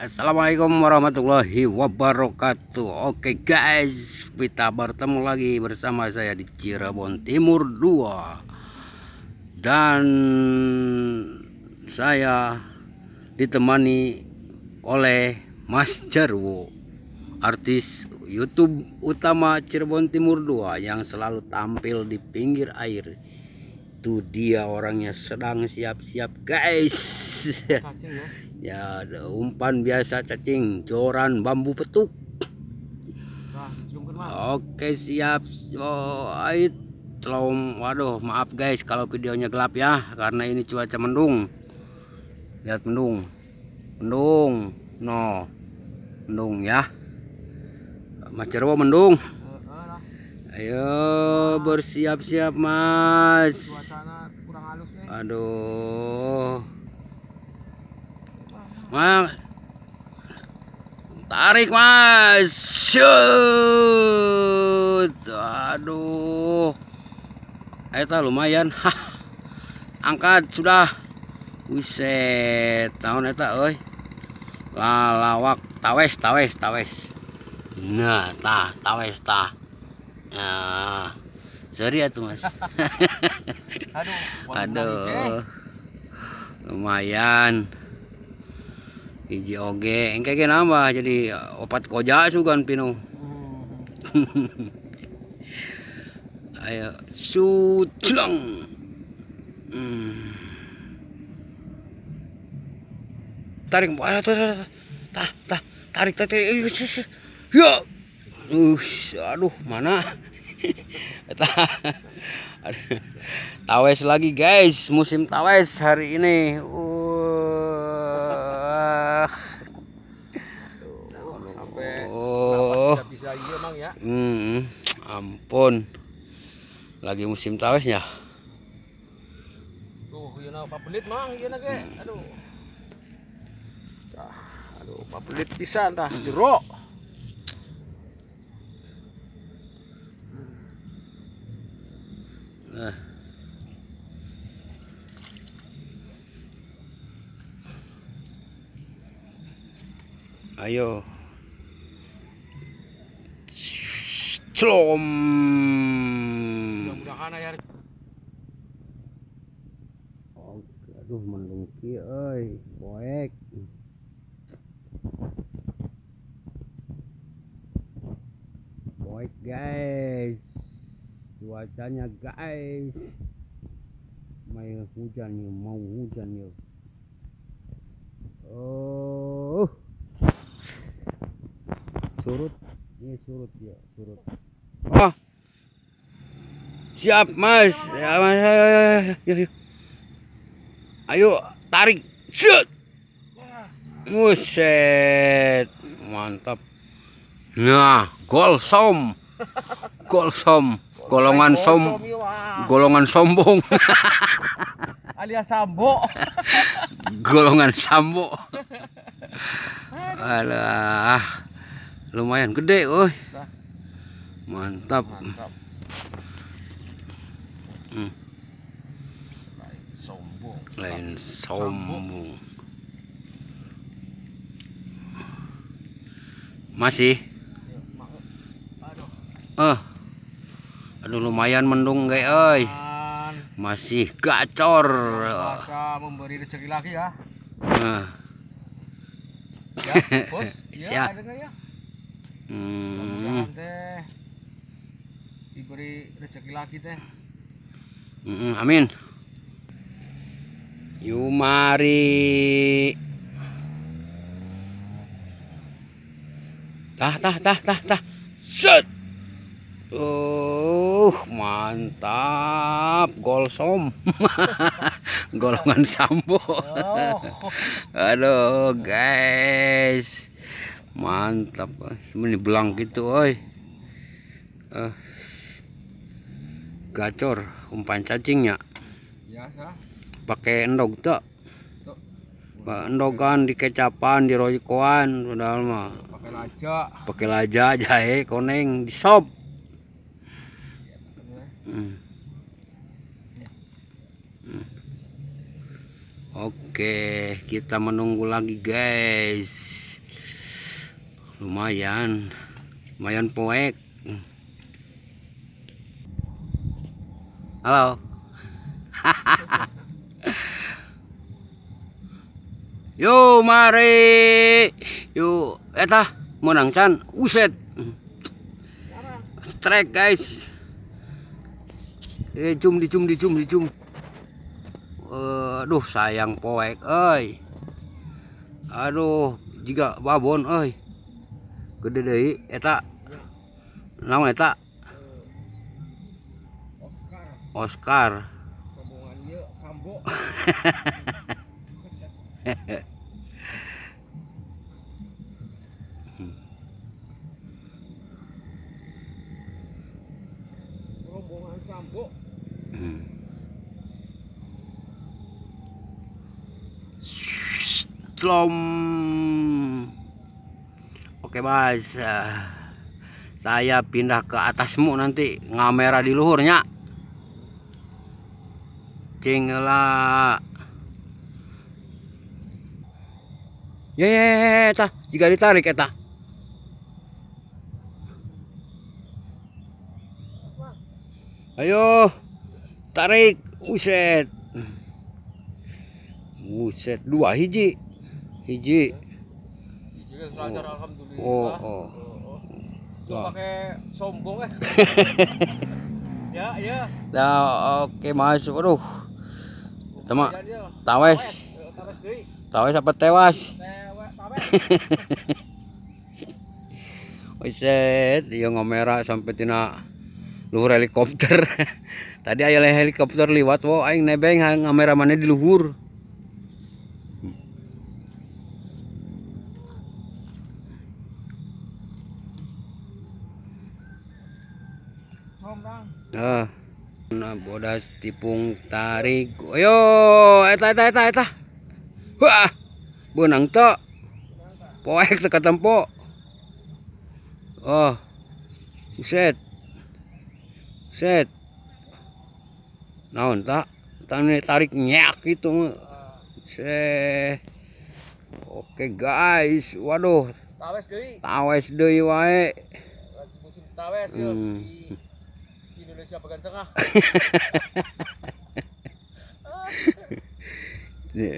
Assalamualaikum warahmatullahi wabarakatuh Oke guys Kita bertemu lagi bersama saya di Cirebon Timur 2 Dan Saya Ditemani oleh Mas Jarwo Artis Youtube utama Cirebon Timur 2 Yang selalu tampil di pinggir air Itu dia orangnya sedang siap-siap guys ya ada umpan biasa cacing joran bambu petuk nah, oke siap oh, ait telom waduh maaf guys kalau videonya gelap ya karena ini cuaca mendung lihat mendung mendung no mendung ya Mas Cerwo mendung ayo bersiap-siap mas aduh Mas. Tarik mas. Shoot. Aduh. Eta eh, lumayan. Hah. Angkat sudah. Wiset. Tahun eta eh, euy. Lalawak tawes tawes tawes. Nah, tah tawes tah. Nah. ya tuh mas. Aduh. Aduh. Lumayan hiji oge engke ge nambah jadi eh, opat koja sugan pinu hmm. ayo suclong hmm. tarik ayo tuh tah tah tarik tarik ya us, aduh mana tawes lagi guys musim tawes hari ini uh sampai oh. tidak bisa ini emang ya hmm, ampun lagi musim tawesnya tuh you iya know, papelit mang you know, ke. aduh tah, aduh papelit pisan tah jeruk hmm. Nah. Ayo. celom mudah-mudahan ayah oke, aduh melungki oi boek boek guys cuacanya guys mau hujan ya mau hujan ya oh surut ini surut ya surut Oh. Siap, Mas. Ya, mas. Ya, ayo, ya, ya, ayo, ayo. ayo tarik. Shoot. Muset. Mantap. Nah, gol som. Gol som. Golongan som. Iya. Golongan sombong. Alias sambo. Golongan sambo. Alah. Lumayan gede, woi mantap, mantap. Hmm. lain sombong lain sombong masih ya, eh aduh lumayan mendung guys oi masih gacor bisa memberi rezeki lagi ya eh. ya bos ya, ya. ya hmm diberi rezeki lagi teh mm, amin Yumari tah tah tah tah tah set uh mantap gol som golongan sambo oh. aduh guys mantap ini belang gitu oi uh gacor umpan cacingnya biasa pakai endog tak endogan di kecapan di rojkoan udah lama pakai laja pakai laja jahe koneng di sop hmm. hmm. oke kita menunggu lagi guys lumayan lumayan poek Halo. Yo mari. Yo eta menang can. Uset. Strike guys. Eh cum di jum di jum. aduh sayang poek euy. Aduh, jika babon euy. Gede deui eta. Naon eta? Oscar rombongan sambo hmm. Slom. Oke mas, saya pindah ke atasmu nanti ngamera di luhurnya. Ya ye ya, ya, ya, ta jika ditarik eta ayo tarik uset uset dua hiji hiji Oh. Oh, oh. Tuh oh. pakai sombong eh. ya, ya. Nah, oke okay, masuk. Aduh. Tama, iya, iya. tawes. Eh, tawes apa tewas? Wiset, yo iya, ngomera sampai tina luhur helikopter. Tadi aya helikopter liwat, wow aing nebeng ngamera mana di luhur. Uh bodas tipung tarik yo eta eta eta eta wah benang to poek teka tempo oh set set naon tak tarik nyak gitu se oke guys waduh tawes deui tawes deui wae musim tawes hmm. Indonesia bagian tengah. Iya.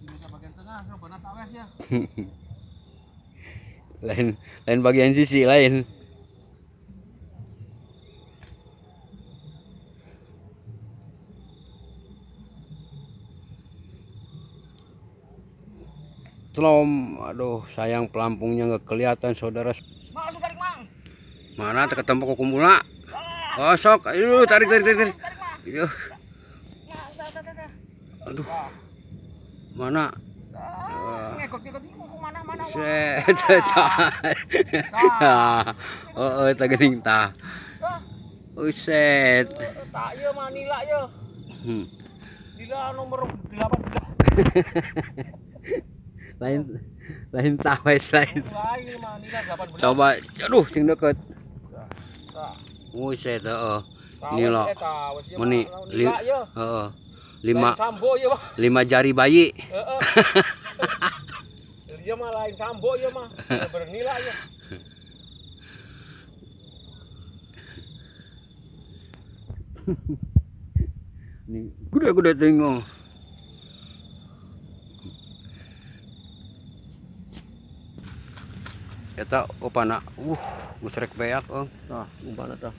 Indonesia bagian tengah, Surabaya tak wes ya. lain lain bagian sisi lain. Tolong, aduh sayang pelampungnya nggak kelihatan saudara. Masuk Mana ketemu kok kumula? Oh, sok. Ayo tarik tarik tarik. Gitu. Aduh. Mana? Oh, set. Oh, oh, tak gening tah. Uset. Tak iya, manila yo. Dila hmm. nomor 18. lain lain tahu lain. Coba aduh sing deket. Buset, heeh. Nila. Meni heeh. Lima Lima jari bayi. Heeh. Dia mah lain sambo ya mah. bernilai. ya. Ini gede-gede tengok. ta upana uh gusrek bayak oh eh. nah upana ta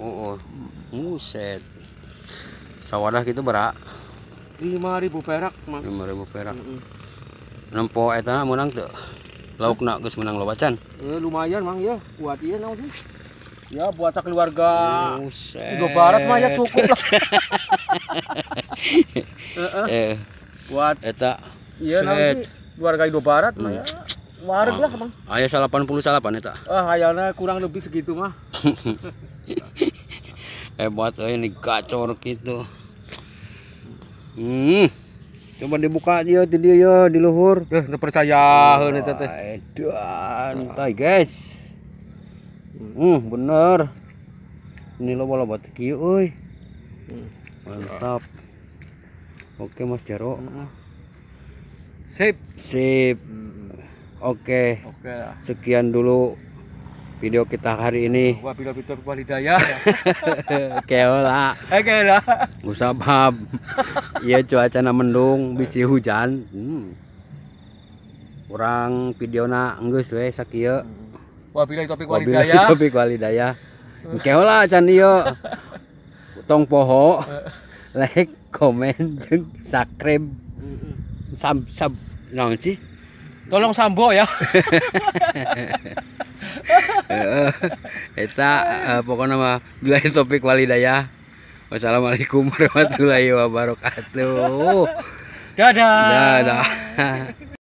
oh oh muset hmm. sawadah gitu berak 5000 perak mah 5000 perak mm -hmm. nempo eta menang tuh lauk nak geus meunang lobacan eh, lumayan mang ya buat ieu naon sih ya buat sak keluarga muset Tiga barat mah ya cukup lah eh, buat eta iya keluarga Indo Barat mah ya Wareg lah, Bang. Ayah 88 eta. Ah, ayana kurang lebih segitu mah. Hebat euy ini gacor gitu. Hmm. Coba dibuka dia di dia ya di luhur. Eh, teu percaya heun eta teh. Edan, tai guys. Hmm, bener. Ini lo loba buat kieu euy. Mantap. Oke Mas Jaro. Sip. Sip. Hmm. Oke. Okay. Oke. Okay. Sekian dulu video kita hari ini. Wa bila fitur wal hidayah. Keola. Keola. Musabab. Iya cuaca mendung, bisi hujan. Hmm. Orang videona enggus we sakieu. Wa bila topik wal hidayah. topik wal hidayah. Keola can ieu. Tong poho. like, comment, subscribe. sub, sub, naon sih? Tolong sambo ya. kita uh, eh, pokoknya mah bila topik walidaya. Wassalamualaikum warahmatullahi wabarakatuh. Dadah. Dadah.